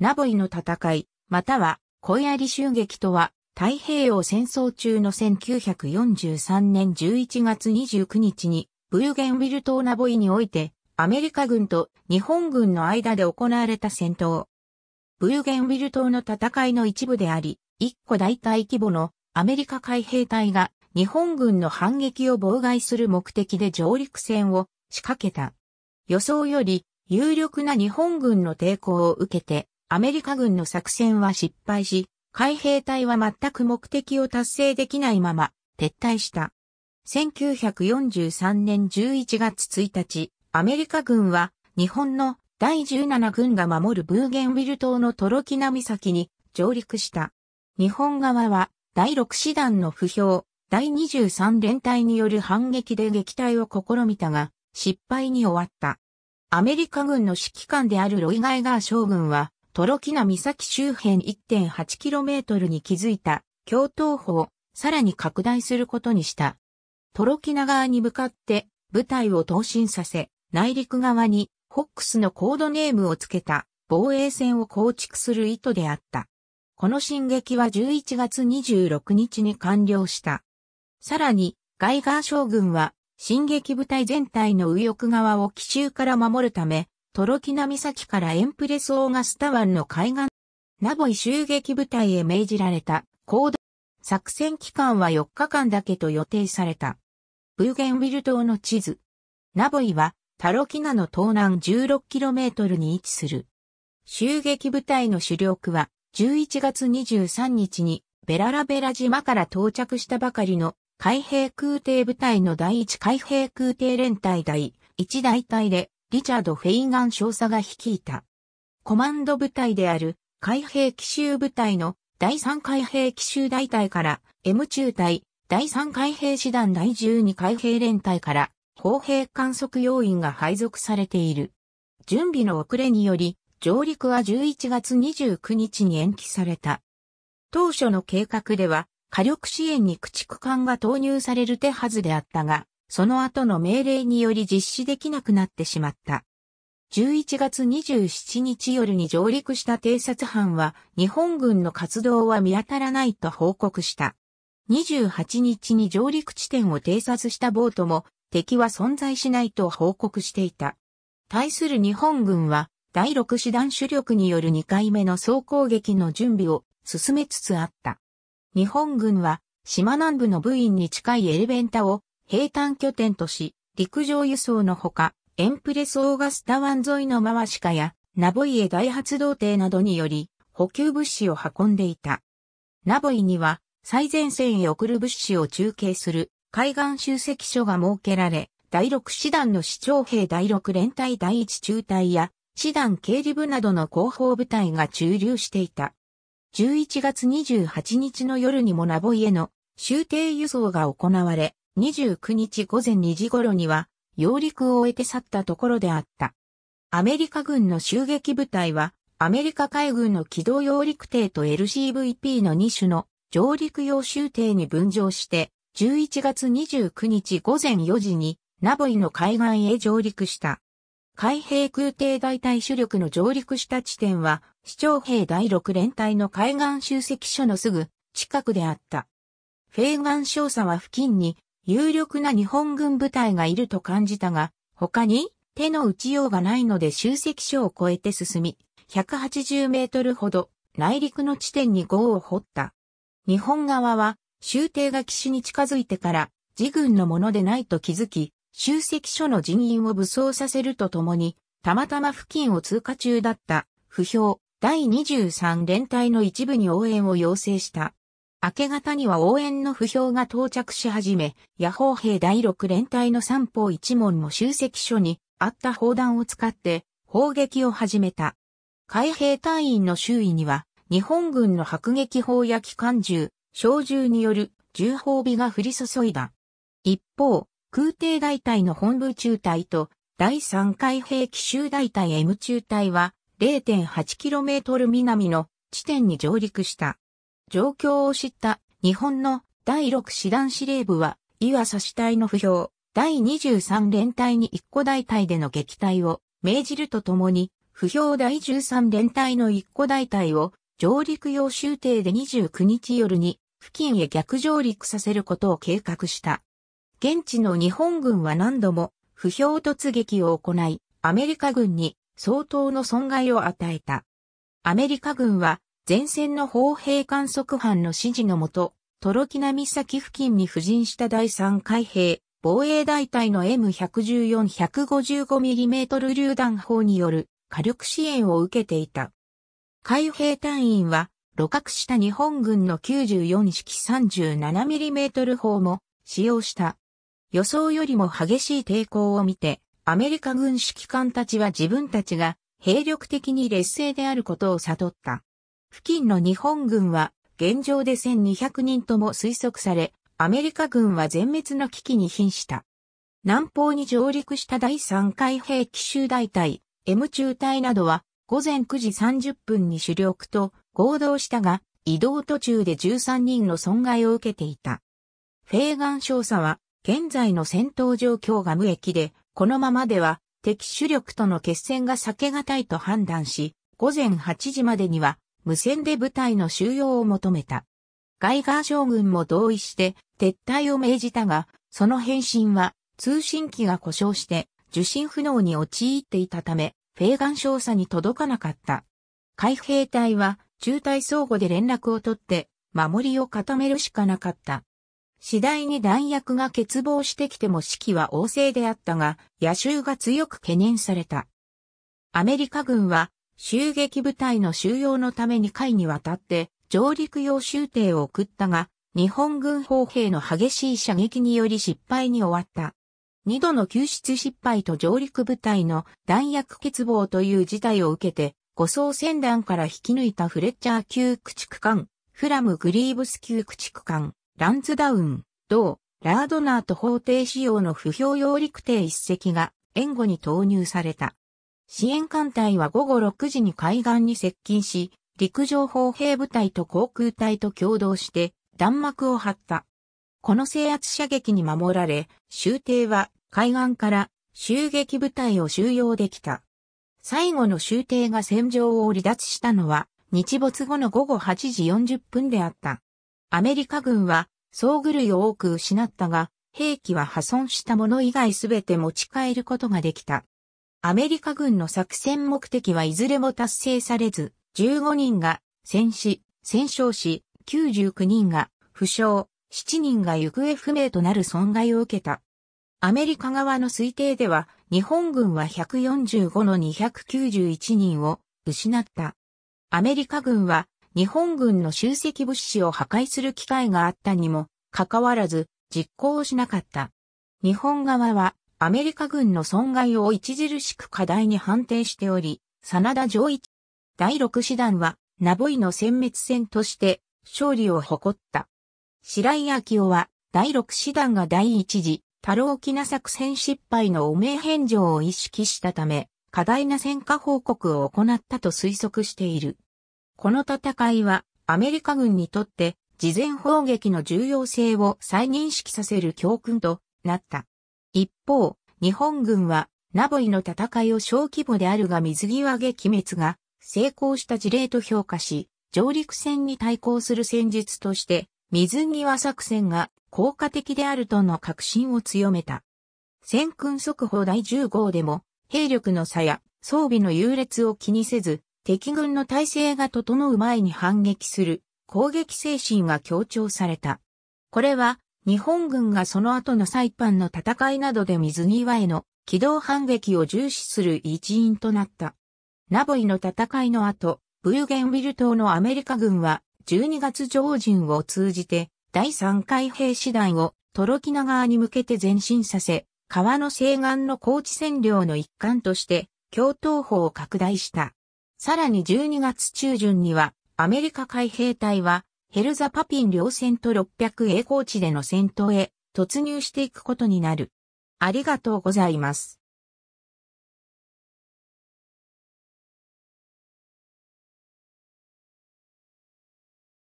ナボイの戦い、または、小槍襲撃とは、太平洋戦争中の1943年11月29日に、ブーゲンウィル島ナボイにおいて、アメリカ軍と日本軍の間で行われた戦闘。ブーゲンウィル島の戦いの一部であり、一個大隊規模のアメリカ海兵隊が日本軍の反撃を妨害する目的で上陸戦を仕掛けた。予想より有力な日本軍の抵抗を受けて、アメリカ軍の作戦は失敗し、海兵隊は全く目的を達成できないまま撤退した。1943年11月1日、アメリカ軍は日本の第17軍が守るブーゲンウィル島のトロキナ岬に上陸した。日本側は第6師団の不評、第23連隊による反撃で撃退を試みたが、失敗に終わった。アメリカ軍の指揮官であるロイガイガー将軍は、トロキナ岬周辺 1.8km に築いた京東をさらに拡大することにした。トロキナ側に向かって部隊を投進させ、内陸側にホックスのコードネームをつけた防衛線を構築する意図であった。この進撃は11月26日に完了した。さらに、ガイガー将軍は、進撃部隊全体の右翼側を奇襲から守るため、トロキナ岬からエンプレスオーガスタ湾の海岸、ナボイ襲撃部隊へ命じられた行動。作戦期間は4日間だけと予定された。ブーゲンウィル島の地図。ナボイはタロキナの東南 16km に位置する。襲撃部隊の主力は11月23日にベララベラ島から到着したばかりの海兵空挺部隊の第1海兵空挺連隊第1大隊でリチャード・フェイガン少佐が率いた。コマンド部隊である海兵奇襲部隊の第3海兵奇襲大隊から M 中隊、第3海兵師団第12海兵連隊から砲兵観測要員が配属されている。準備の遅れにより、上陸は11月29日に延期された。当初の計画では、火力支援に駆逐艦が投入される手はずであったが、その後の命令により実施できなくなってしまった。11月27日夜に上陸した偵察班は日本軍の活動は見当たらないと報告した。28日に上陸地点を偵察したボートも敵は存在しないと報告していた。対する日本軍は第6師団主力による2回目の総攻撃の準備を進めつつあった。日本軍は島南部の部員に近いエレベンタを平坦拠点とし、陸上輸送のほか、エンプレスオーガスタ湾沿いの回しかや、ナボイエ大発動艇などにより、補給物資を運んでいた。ナボイには、最前線へ送る物資を中継する海岸集積所が設けられ、第6師団の市長兵第6連隊第1中隊や、師団経理部などの広報部隊が駐留していた。11月28日の夜にもナボイへの終艇輸送が行われ、29日午前2時頃には、揚陸を終えて去ったところであった。アメリカ軍の襲撃部隊は、アメリカ海軍の機動揚陸艇と LCVP の2種の上陸用襲艇に分乗して、11月29日午前4時に、ナボイの海岸へ上陸した。海兵空挺大隊主力の上陸した地点は、市長兵第6連隊の海岸集積所のすぐ近くであった。フェーガン少佐は付近に有力な日本軍部隊がいると感じたが、他に手の打ちようがないので集積所を越えて進み、180メートルほど内陸の地点に号を掘った。日本側は終艇が岸に近づいてから自軍のものでないと気づき、集積所の人員を武装させるとともに、たまたま付近を通過中だった、不評、第23連隊の一部に応援を要請した。明け方には応援の不評が到着し始め、野砲兵第六連隊の三方一門も集積所にあった砲弾を使って砲撃を始めた。海兵隊員の周囲には、日本軍の迫撃砲や機関銃、小銃による銃砲火が降り注いだ。一方、空挺大隊の本部中隊と第三海兵奇襲大隊 M 中隊は 0.8km 南の地点に上陸した。状況を知った日本の第6師団司令部は、岩佐死隊の不評、第23連隊に一個大隊での撃退を命じるとともに、不評第13連隊の一個大隊を上陸用終艇で29日夜に付近へ逆上陸させることを計画した。現地の日本軍は何度も不評突撃を行い、アメリカ軍に相当の損害を与えた。アメリカ軍は前線の砲兵観測班の指示のもと、トロキナ岬付近に布陣した第3海兵、防衛大隊の M114-155mm 榴弾砲による火力支援を受けていた。海兵隊員は、露獲した日本軍の94式 37mm 砲も使用した。予想よりも激しい抵抗を見て、アメリカ軍指揮官たちは自分たちが兵力的に劣勢であることを悟った。付近の日本軍は現状で1200人とも推測され、アメリカ軍は全滅の危機に瀕した。南方に上陸した第3回兵奇襲大隊、M 中隊などは午前9時30分に主力と合同したが、移動途中で13人の損害を受けていた。フェーガン少佐は、現在の戦闘状況が無益で、このままでは敵主力との決戦が避けがたいと判断し、午前8時までには無線で部隊の収容を求めた。ガイガー将軍も同意して撤退を命じたが、その返信は通信機が故障して受信不能に陥っていたため、フェーガン少佐に届かなかった。海兵隊は中隊相互で連絡を取って守りを固めるしかなかった。次第に弾薬が欠乏してきても士気は旺盛であったが、野襲が強く懸念された。アメリカ軍は襲撃部隊の収容のため2回にわたって上陸用終艇を送ったが、日本軍砲兵の激しい射撃により失敗に終わった。二度の救出失敗と上陸部隊の弾薬欠乏という事態を受けて、護送船団から引き抜いたフレッチャー級駆逐艦、フラム・グリーブス級駆逐艦、ランズダウン、同、ラードナーと法廷仕様の不評用陸艇一隻が援護に投入された。支援艦隊は午後6時に海岸に接近し、陸上砲兵部隊と航空隊と共同して弾幕を張った。この制圧射撃に守られ、終艇は海岸から襲撃部隊を収容できた。最後の終艇が戦場を離脱したのは日没後の午後8時40分であった。アメリカ軍は総具類を多く失ったが、兵器は破損したもの以外すべて持ち帰ることができた。アメリカ軍の作戦目的はいずれも達成されず、15人が戦死、戦傷し、99人が負傷、7人が行方不明となる損害を受けた。アメリカ側の推定では、日本軍は145の291人を失った。アメリカ軍は日本軍の集積物資を破壊する機会があったにもかかわらず実行しなかった。日本側はアメリカ軍の損害を著しく課題に判定しており、真田上一第6師団は、ナボイの殲滅戦として勝利を誇った。白井明夫は、第6師団が第一次、太郎沖な作戦失敗の汚名返上を意識したため、過大な戦果報告を行ったと推測している。この戦いは、アメリカ軍にとって、事前砲撃の重要性を再認識させる教訓となった。一方、日本軍は、ナボイの戦いを小規模であるが水際撃滅が成功した事例と評価し、上陸戦に対抗する戦術として、水際作戦が効果的であるとの確信を強めた。戦訓速報第10号でも、兵力の差や装備の優劣を気にせず、敵軍の体制が整う前に反撃する攻撃精神が強調された。これは日本軍がその後のサイパンの戦いなどで水際への機動反撃を重視する一因となった。ナボイの戦いの後、ブーゲンビル島のアメリカ軍は12月上旬を通じて第3海兵師団をトロキナ川に向けて前進させ、川の西岸の高地占領の一環として共闘法を拡大した。さらに12月中旬にはアメリカ海兵隊はヘルザ・パピン両戦と600栄光地での戦闘へ突入していくことになる。ありがとうございます。